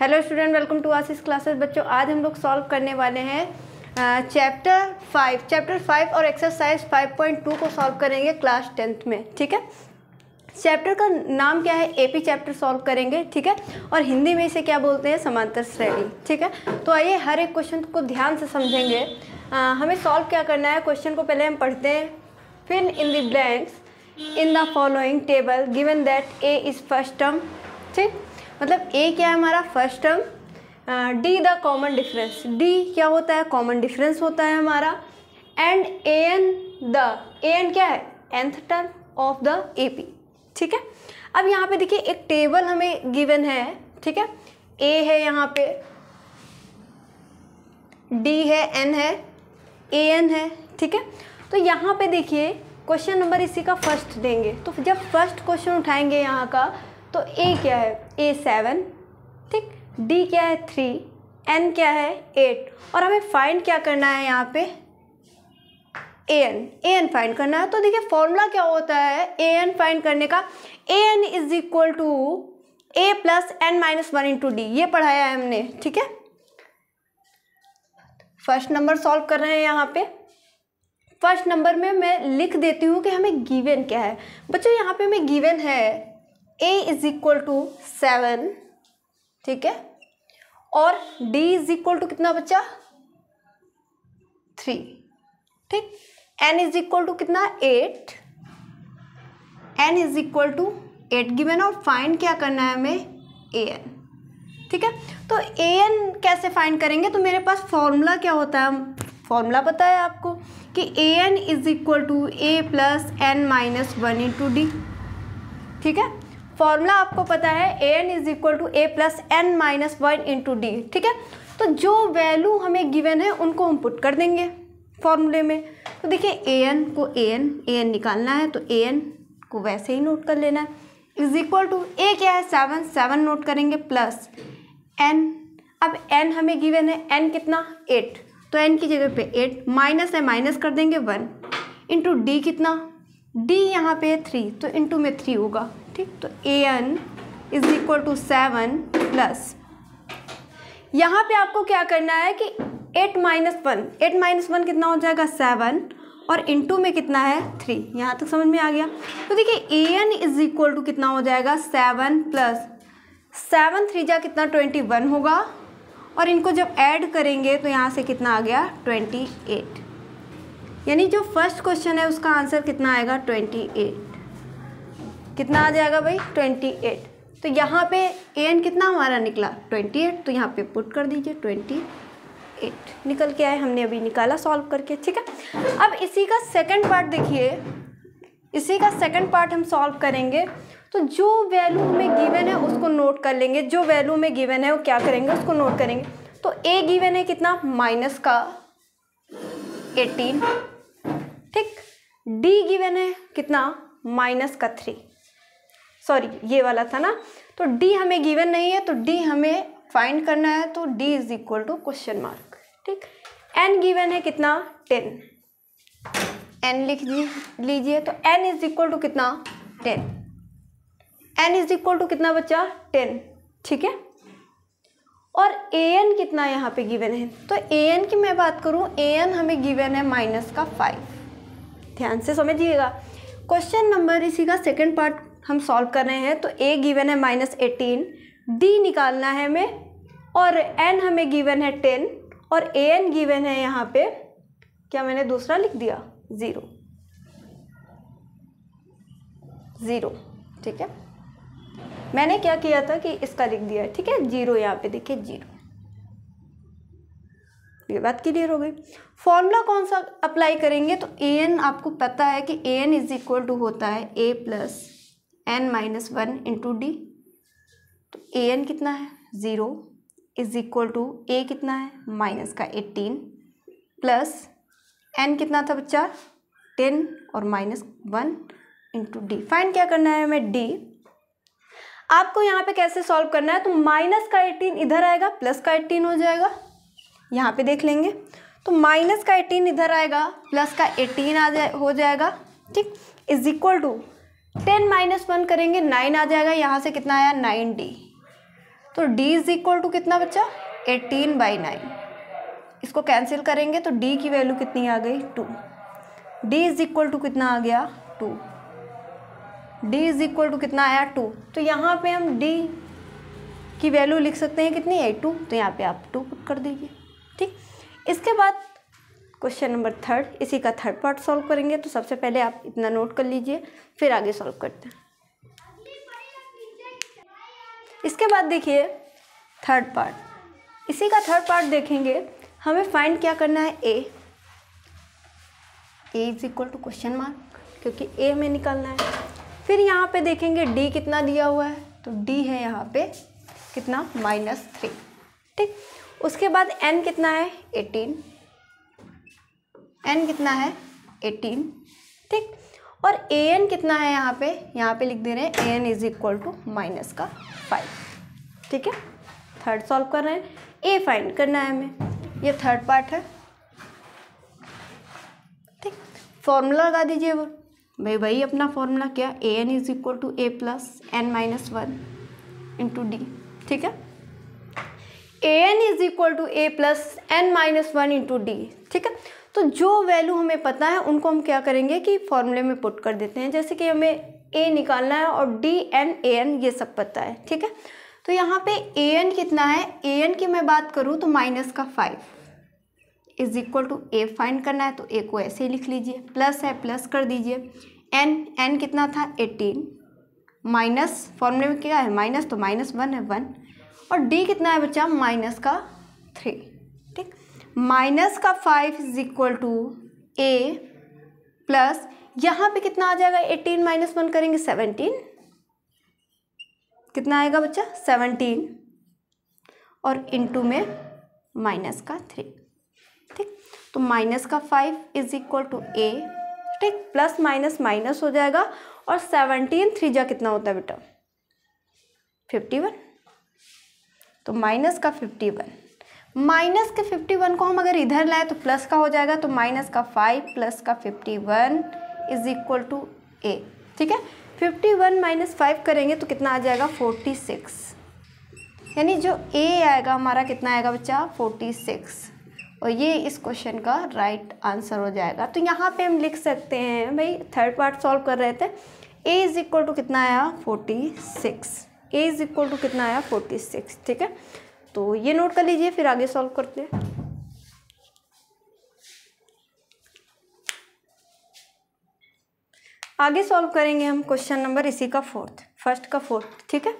hello student welcome to आसिस classes बच्चों आज हम लोग सॉल्व करने वाले हैं चैप्टर फाइव चैप्टर फाइव और एक्सरसाइज फाइव पॉइंट टू को सॉल्व करेंगे क्लास टेंथ में ठीक है चैप्टर का नाम क्या है एपी चैप्टर सॉल्व करेंगे ठीक है और हिंदी में इसे क्या बोलते हैं समांतर श्रेणी ठीक है तो आइए हर एक क्वेश्चन को ध्यान से समझेंगे आ, हमें सॉल्व क्या करना है क्वेश्चन को पहले हम पढ़ते हैं fill in the blanks in the following table given that a is first term ठीक मतलब ए क्या है हमारा first term d the common difference d क्या होता है कॉमन डिफरेंस होता है हमारा and a n the a n क्या है nth term of the A P ठीक है अब यहाँ पे देखिए एक टेबल हमें गिवन है ठीक है ए है यहाँ पे डी है एन है ए एन है ठीक है तो यहाँ पे देखिए क्वेश्चन नंबर इसी का फर्स्ट देंगे तो जब फर्स्ट क्वेश्चन उठाएंगे यहाँ का तो ए क्या है ए सेवन ठीक डी क्या है थ्री एन क्या है एट और हमें फाइंड क्या करना है यहाँ पे a n a n find करना है तो देखिए फॉर्मूला क्या होता है ए एन फाइंड करने का a n is equal to a plus n minus one into d ये पढ़ाया है हमने ठीक है फर्स्ट नंबर सॉल्व कर रहे हैं यहाँ पे फर्स्ट नंबर में मैं लिख देती हूँ कि हमें गिवन क्या है बच्चों यहाँ पे हमें गिवन है a is equal to seven ठीक है और डी इज इक्वल टू कितना बच्चा थ्री ठीक एन इज इक्वल टू कितना eight n is equal to eight given और फाइंड क्या करना है हमें ए एन ठीक है तो ए एन कैसे फाइंड करेंगे तो मेरे पास फॉर्मूला क्या होता है फॉर्मूला पता है आपको कि a n is equal to a plus n minus one into d ठीक है फॉर्मूला आपको पता है a n is equal to a plus n minus one into d ठीक है तो जो वैल्यू हमें गिवन है उनको हम पुट कर देंगे फॉर्मूले में तो देखिए ए एन को ए एन ए एन निकालना है तो ए एन को वैसे ही नोट कर लेना है इज इक्वल टू ए क्या है सेवन सेवन नोट करेंगे प्लस एन अब एन हमें गिवन है एन कितना एट तो एन की जगह पे एट माइनस है माइनस कर देंगे वन इंटू डी कितना डी यहाँ पे है थ्री तो इंटू में थ्री होगा ठीक तो a n is equal to seven plus यहाँ पे आपको क्या करना है कि eight minus one eight minus one कितना हो जाएगा सेवन और टू में कितना है थ्री यहाँ तक समझ में आ गया तो देखिए a n is equal to कितना हो जाएगा सेवन प्लस सेवन थ्री जा कितना ट्वेंटी वन होगा और इनको जब ऐड करेंगे तो यहाँ से कितना आ गया ट्वेंटी एट यानी जो फर्स्ट क्वेश्चन है उसका आंसर कितना आएगा ट्वेंटी एट कितना आ जाएगा भाई ट्वेंटी एट तो यहाँ पे ए एन कितना हमारा निकला ट्वेंटी एट तो यहाँ पे पुट कर दीजिए ट्वेंटी एट निकल के आए हमने अभी निकाला सॉल्व करके ठीक है अब इसी का सेकंड पार्ट देखिए इसी का सेकंड पार्ट हम सॉल्व करेंगे तो जो वैल्यू में गिवन है उसको नोट कर लेंगे जो वैल्यू में गिवन है वो क्या करेंगे उसको नोट करेंगे तो ए गिवन है कितना माइनस का एटीन ठीक डी गिवन है कितना माइनस का थ्री सॉरी ये वाला था ना तो डी हमें गिवन नहीं है तो डी हमें फाइंड करना है तो d is equal to question mark ठीक एन गिवन है कितना टेन एन लिख लीजिए तो एन इज इक्वल टू कितना ten n is equal to कितना बच्चा टेन ठीक है और ए एन कितना यहाँ पे गिवन है तो ए एन की मैं बात करूँ ए एन हमें गिवन है माइनस का फाइव ध्यान से समझिएगा क्वेश्चन नंबर इसी का सेकंड पार्ट हम सॉल्व कर रहे हैं तो ए गिवन है माइनस एटीन डी निकालना है हमें और एन हमें गिवन है टेन और ए एन गिवन है यहाँ पे क्या मैंने दूसरा लिख दिया ज़ीरो ज़ीरो ठीक है मैंने क्या किया था कि इसका लिख दिया है ठीक है जीरो यहाँ पे देखिए जीरो ये बात क्लियर हो गई फॉर्मूला कौन सा अप्लाई करेंगे तो ए एन आपको पता है कि a n is equal to होता है a plus n minus one into d तो ए एन कितना है zero is equal to a कितना है माइनस का एट्टीन प्लस एन कितना था बच्चा टेन और minus one into d find क्या करना है हमें डी आपको यहाँ पे कैसे सॉल्व करना है तो माइनस का एटीन इधर आएगा प्लस का एटीन हो जाएगा यहाँ पे देख लेंगे तो माइनस का एटीन इधर आएगा प्लस का एटीन आ जाए हो जाएगा ठीक is equal to ten minus one करेंगे नाइन आ जाएगा यहाँ से कितना आया नाइन डी तो डी इज इक्वल टू कितना बच्चा एटीन बाई नाइन इसको कैंसिल करेंगे तो डी की वैल्यू कितनी आ गई two d is equal to कितना आ गया two d is equal to कितना आया टू तो यहाँ पे हम डी की वैल्यू लिख सकते हैं कितनी ए टू तो यहाँ पे आप टू पुट कर दीजिए ठीक इसके बाद क्वेश्चन नंबर थर्ड इसी का थर्ड पार्ट सॉल्व करेंगे तो सबसे पहले आप इतना नोट कर लीजिए फिर आगे सॉल्व करते हैं इसके बाद देखिए थर्ड पार्ट इसी का थर्ड पार्ट देखेंगे हमें फाइंड क्या करना है a a is equal to question mark क्योंकि ए में निकालना है फिर यहाँ पे देखेंगे डी कितना दिया हुआ है तो डी है यहाँ पे कितना माइनस थ्री ठीक उसके बाद एन कितना है एटीन एन कितना है एटीन ठीक और ए एन कितना है यहाँ पे यहाँ पे लिख दे रहे हैं a n is equal to minus का फाइव ठीक है थर्ड सॉल्व कर रहे हैं ए फाइंड करना है हमें ये थर्ड पार्ट है ठीक फॉर्मूला लगा दीजिए वो भाई भाई अपना फॉर्मूला क्या a n is equal to a plus n minus one into d ठीक है a n is equal to a plus n minus one into d ठीक है तो जो वैल्यू हमें पता है उनको हम क्या करेंगे कि फॉर्मूले में पुट कर देते हैं जैसे कि हमें ए निकालना है और डी एन ए एन ये सब पता है ठीक है तो यहाँ पे ए एन कितना है ए एन की मैं बात करूँ तो माइनस का five is equal to a find करना है तो ए को ऐसे ही लिख लीजिए प्लस है प्लस कर दीजिए एन एन कितना था एटीन माइनस फॉर्मूले में क्या है माइनस तो माइनस वन है वन और डी कितना है बच्चा माइनस का थ्री माइनस का five is equal to a plus यहाँ पे कितना आ जाएगा एटीन माइनस वन करेंगे सेवनटीन कितना आएगा बच्चा सेवनटीन और इनटू में माइनस का थ्री ठीक तो माइनस का five is equal to a ठीक प्लस माइनस माइनस हो जाएगा और सेवनटीन थ्री जा कितना होता है बेटा फिफ्टी वन तो माइनस का फिफ्टी वन माइनस के 51 को हम अगर इधर लाए तो प्लस का हो जाएगा तो माइनस का 5 प्लस का 51 one is equal to a ठीक है 51 वन माइनस फाइव करेंगे तो कितना आ जाएगा 46 यानी जो ए आएगा हमारा कितना आएगा बच्चा 46 और ये इस क्वेश्चन का राइट आंसर हो जाएगा तो यहाँ पे हम लिख सकते हैं भाई थर्ड पार्ट सॉल्व कर रहे थे ए इज़ इक्वल टू कितना आया 46 ए इज़ इक्वल टू कितना आया 46 ठीक है तो ये नोट कर लीजिए फिर आगे सॉल्व करते हैं आगे सॉल्व करेंगे हम क्वेश्चन नंबर इसी का फोर्थ फर्स्ट का फोर्थ ठीक है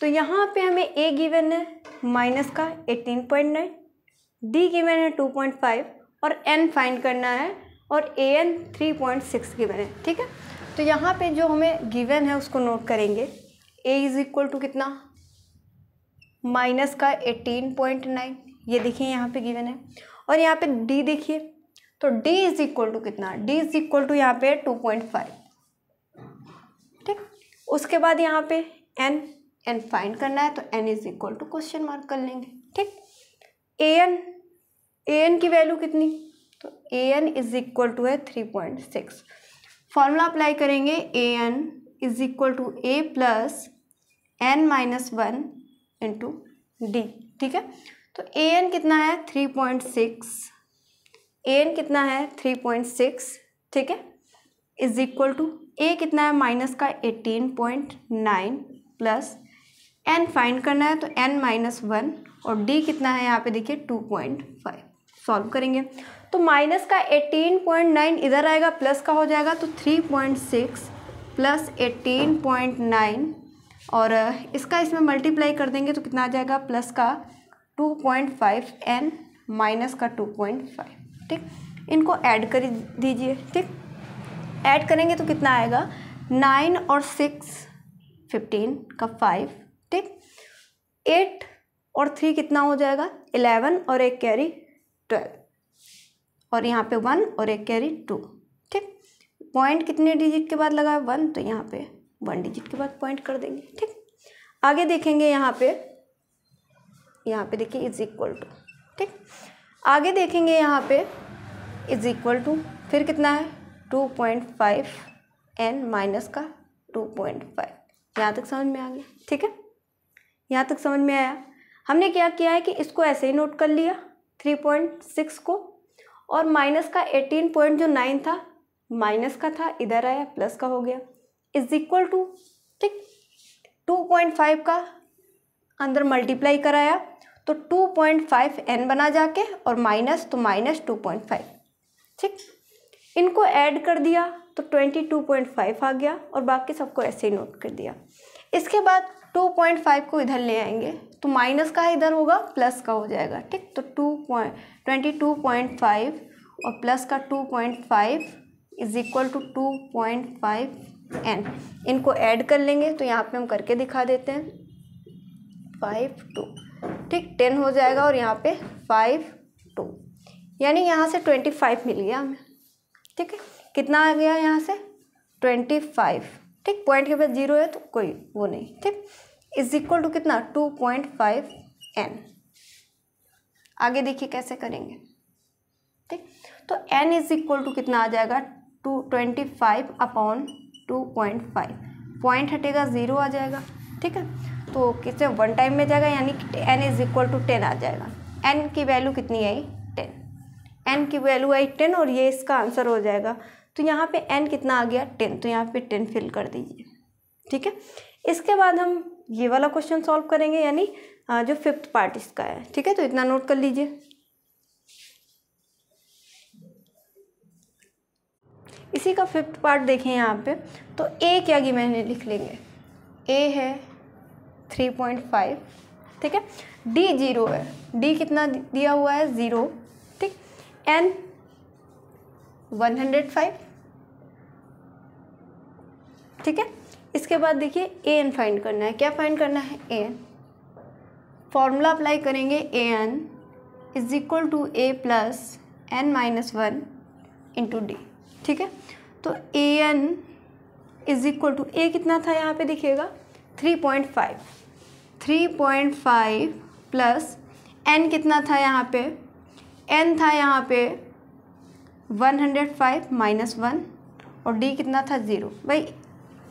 तो यहाँ पे हमें ए गिवन है माइनस का eighteen point nine d given है टू पॉइंट फाइव और एन फाइंड करना है और a n three point six given है ठीक है तो यहाँ पे जो हमें गिवन है उसको नोट करेंगे ए इज़ इक्वल टू कितना माइनस का एटीन पॉइंट नाइन ये देखिए यहाँ पे गिवन है और यहाँ पे डी देखिए तो डी इज इक्वल टू कितना डी इज इक्वल टू यहाँ पे टू पॉइंट फाइव ठीक उसके बाद यहाँ पे एन एन फाइंड करना है तो n is equal to question mark कर लेंगे ठीक ए एन ए एन की वैल्यू कितनी तो a n is equal to है three point six formula apply करेंगे a n is equal to a plus n minus one into d ठीक है तो ए एन कितना है three point six a n कितना है थ्री पॉइंट सिक्स ठीक है इज इक्वल टू ए कितना है माइनस का eighteen point nine plus n find करना है तो एन माइनस वन और डी कितना है यहाँ पे देखिए टू पॉइंट फाइव सॉल्व करेंगे तो माइनस का एटीन पॉइंट नाइन इधर आएगा प्लस का हो जाएगा तो three point six plus eighteen point nine और इसका इसमें मल्टीप्लाई कर देंगे तो कितना आ जाएगा प्लस का two point five n minus का टू पॉइंट फाइव ठीक इनको ऐड कर दीजिए ठीक ऐड करेंगे तो कितना आएगा नाइन और सिक्स फिफ्टीन का फाइव ठीक एट और थ्री कितना हो जाएगा इलेवन और एक कैरी ट्वेल्व और यहाँ पे वन और एक कैरी टू ठीक पॉइंट कितने डिजिट के बाद लगा वन तो यहाँ पे वन डिजिट के बाद पॉइंट कर देंगे ठीक आगे देखेंगे यहाँ पे यहाँ पे देखिए इज इक्वल टू ठीक आगे देखेंगे यहाँ पे इज इक्वल टू फिर कितना है two point five n minus का टू पॉइंट फाइव यहाँ तक समझ में आ गया ठीक है यहाँ तक समझ में आया हमने क्या किया है कि इसको ऐसे ही नोट कर लिया थ्री पॉइंट सिक्स को और माइनस का एटीन पॉइंट जो नाइन था माइनस का था इधर आया प्लस का हो गया इज इक्वल टू ठीक टू पॉइंट फाइव का अंदर मल्टीप्लाई कराया तो टू पॉइंट फाइव एन बना जाके और माइनस तो माइनस टू पॉइंट फाइव ठीक इनको ऐड कर दिया तो ट्वेंटी टू पॉइंट फाइव आ गया और बाकी सबको ऐसे ही नोट कर दिया इसके बाद टू पॉइंट फाइव को इधर ले आएंगे तो माइनस का इधर होगा प्लस का हो जाएगा ठीक तो two point twenty two point five और प्लस का two point five is equal to two point five n इनको ऐड कर लेंगे तो यहाँ पे हम करके दिखा देते हैं फाइव टू ठीक टेन हो जाएगा और यहाँ पे फाइव टू यानी यहाँ से ट्वेंटी फाइव मिल गया हमें ठीक है कितना आ गया यहाँ से ट्वेंटी फाइव ठीक पॉइंट के पास जीरो है तो कोई वो नहीं ठीक इज इक्वल टू कितना टू पॉइंट फाइव एन आगे देखिए कैसे करेंगे ठीक तो एन इज इक्वल टू कितना आ जाएगा two twenty five upon two point five point हटेगा ज़ीरो आ जाएगा ठीक है तो किससे वन टाइम में जाएगा यानी कि n is equal to ten आ जाएगा एन की वैल्यू कितनी आई टेन एन की वैल्यू आई टेन और ये इसका आंसर हो जाएगा तो यहाँ पे एन कितना आ गया टेन तो यहाँ पे टेन फिल कर दीजिए ठीक है इसके बाद हम ये वाला क्वेश्चन सॉल्व करेंगे यानी जो फिफ्थ पार्ट इसका है ठीक है तो इतना नोट कर लीजिए इसी का फिफ्थ पार्ट देखें यहाँ पे तो ए क्या कि मैंने लिख लेंगे ए है थ्री पॉइंट फाइव ठीक है डी जीरो है डी कितना दिया हुआ है ज़ीरो ठीक एन वन हंड्रेड फाइव ठीक है इसके बाद देखिए ए एन फाइंड करना है क्या फाइंड करना है ए एन फॉर्मूला अप्लाई करेंगे a n is equal to a plus n minus one into d ठीक है तो a n is equal to a कितना था यहाँ पे देखिएगा three point five three point five plus n कितना था यहाँ पे एन था यहाँ पे one hundred five minus one और डी कितना था ज़ीरो भाई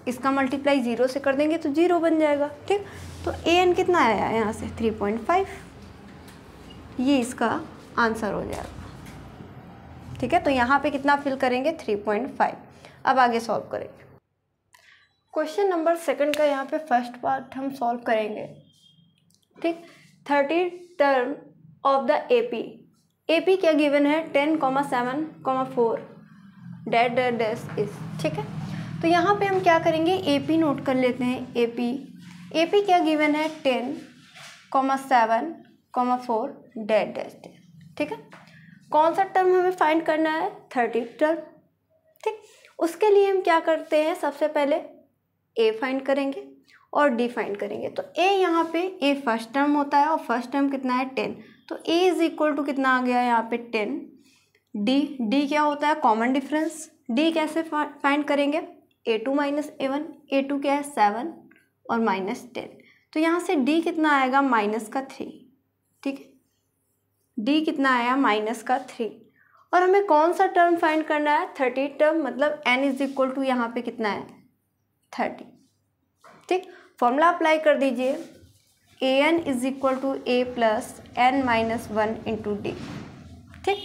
इसका मल्टीप्लाई ज़ीरो से कर देंगे तो ज़ीरो बन जाएगा ठीक तो ए एन कितना आया यहाँ से थ्री पॉइंट फाइव ये इसका आंसर हो जाएगा ठीक है तो यहाँ पे कितना फिल करेंगे 3.5 अब आगे सॉल्व करेंगे क्वेश्चन नंबर सेकंड का यहाँ पे फर्स्ट पार्ट हम सॉल्व करेंगे ठीक thirty term of the AP AP क्या गिवन है ten comma seven comma four dot dot dots is ठीक है तो यहाँ पे हम क्या करेंगे एपी नोट कर लेते हैं एपी एपी क्या गिवन है ten comma seven comma four dot dots ठीक है कौन सा टर्म हमें फाइंड करना है थर्टी टर्म ठीक उसके लिए हम क्या करते हैं सबसे पहले ए फाइंड करेंगे और डी फाइंड करेंगे तो ए यहाँ पे ए फर्स्ट टर्म होता है और फर्स्ट टर्म कितना है टेन तो ए इज़ इक्वल टू कितना आ गया यहाँ पे टेन डी डी क्या होता है कॉमन डिफरेंस डी कैसे फाइंड करेंगे a two minus a one a two क्या है सेवन और माइनस टेन तो यहाँ से डी कितना आएगा माइनस का थ्री ठीक है डी कितना आया माइनस का थ्री और हमें कौन सा टर्म फाइंड करना है थर्टी टर्म मतलब एन इज इक्वल टू यहाँ पे कितना है थर्टी ठीक फॉर्मूला अप्लाई कर दीजिए a n is equal to a plus n minus one into d ठीक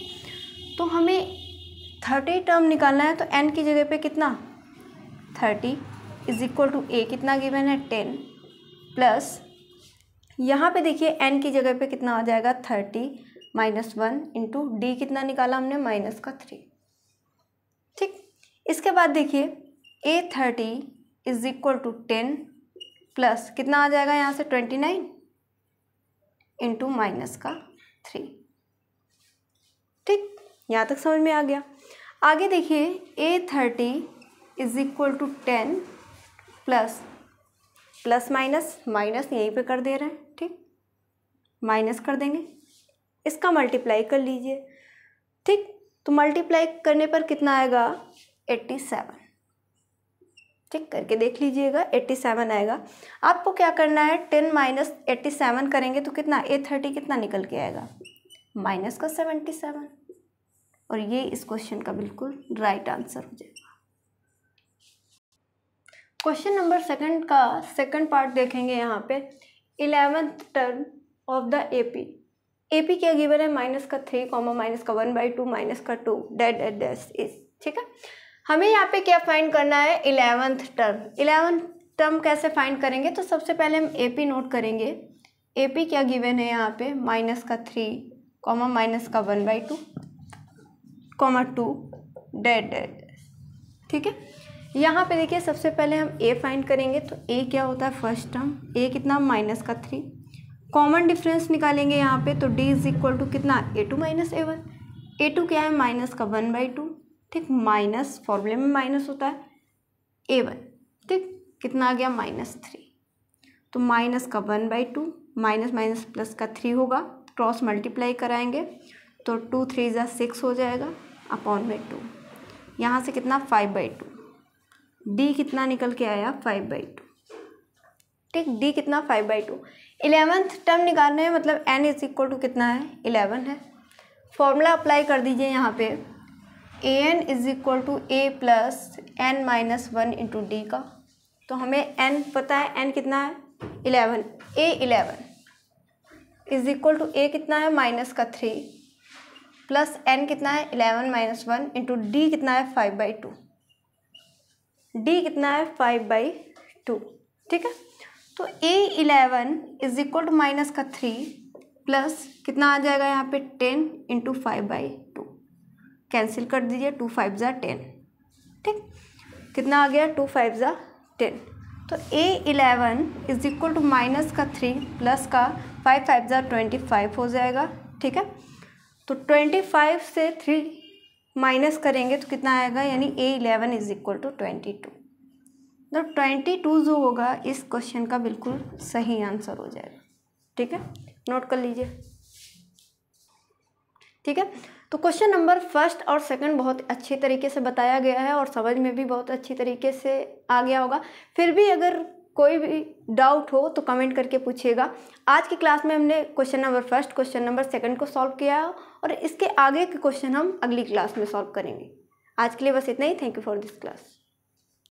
तो हमें थर्टी टर्म निकालना है तो एन की जगह पे कितना thirty is equal to a कितना गिवन है टेन प्लस यहाँ पे देखिए एन की जगह पे कितना आ जाएगा thirty minus one into d कितना निकाला हमने माइनस का थ्री ठीक इसके बाद देखिए a thirty is equal to ten plus कितना आ जाएगा यहाँ से ट्वेंटी नाइन इंटू माइनस का थ्री ठीक यहाँ तक समझ में आ गया आगे देखिए a thirty is equal to ten plus plus minus minus यहीं पे कर दे रहे हैं ठीक माइनस कर देंगे इसका मल्टीप्लाई कर लीजिए ठीक तो मल्टीप्लाई करने पर कितना आएगा एट्टी सेवन ठीक करके देख लीजिएगा एट्टी सेवन आएगा आपको क्या करना है टेन माइनस एट्टी सेवन करेंगे तो कितना ए थर्टी कितना निकल के आएगा माइनस का सेवेंटी सेवन और ये इस क्वेश्चन का बिल्कुल राइट आंसर हो जाएगा क्वेश्चन नंबर सेकंड का सेकंड पार्ट देखेंगे यहाँ पे eleventh term of the AP A P क्या गिवन है माइनस का थ्री कॉमा माइनस का वन बाई टू माइनस का two dot dot dots is ठीक है हमें यहाँ पे क्या फाइंड करना है इलेवंथ टर्म इलेवंथ टर्म कैसे फाइंड करेंगे तो सबसे पहले हम ए पी नोट करेंगे ए पी क्या गिवन है यहाँ पे माइनस का थ्री कॉमा माइनस का one by two comma two dot dot ठीक है यहाँ पे देखिए सबसे पहले हम ए फाइंड करेंगे तो ए क्या होता है फर्स्ट टर्म ए कितना माइनस का थ्री कॉमन डिफरेंस निकालेंगे यहाँ पे तो d इज इक्वल टू कितना a two minus a one a two क्या है माइनस का वन बाई टू ठीक माइनस फॉर्मूले में माइनस होता है ए वन ठीक कितना आ गया माइनस थ्री तो माइनस का one by two minus minus plus का थ्री होगा क्रॉस मल्टीप्लाई कराएंगे तो टू थ्री जै सिक्स हो जाएगा अपॉन में टू यहाँ से कितना फाइव बाई टू डी कितना निकल के आया फाइव बाई टू ठीक डी कितना five by two eleventh term निकालने में मतलब एन इज इक्वल टू कितना है इलेवन है फॉर्मूला अप्लाई कर दीजिए यहाँ पे a n is equal to a plus n minus one into d का तो हमें एन पता है एन कितना है eleven a eleven is equal to a कितना है माइनस का थ्री प्लस एन कितना है eleven minus one into d कितना है फाइव बाई टू डी कितना है फाइव बाई टू ठीक है तो a eleven is equal to minus का थ्री प्लस कितना आ जाएगा यहाँ पे ten into five by two cancel कर दीजिए टू फाइव ज़ा टेन ठीक कितना आ गया टू फाइव ज़ा टेन तो a eleven is equal to minus का थ्री प्लस का फाइव फाइव ज़ा ट्वेंटी फाइव हो जाएगा ठीक है तो ट्वेंटी फाइव से थ्री माइनस करेंगे तो कितना आएगा यानी a eleven is equal to twenty two मतलब ट्वेंटी टू जो होगा इस क्वेश्चन का बिल्कुल सही आंसर हो जाएगा ठीक है नोट कर लीजिए ठीक है तो क्वेश्चन नंबर फर्स्ट और सेकंड बहुत अच्छे तरीके से बताया गया है और समझ में भी बहुत अच्छी तरीके से आ गया होगा फिर भी अगर कोई भी डाउट हो तो कमेंट करके पूछिएगा आज की क्लास में हमने question number first question number second को सॉल्व किया है और इसके आगे के क्वेश्चन हम अगली क्लास में सॉल्व करेंगे आज के लिए बस इतना ही thank you for this class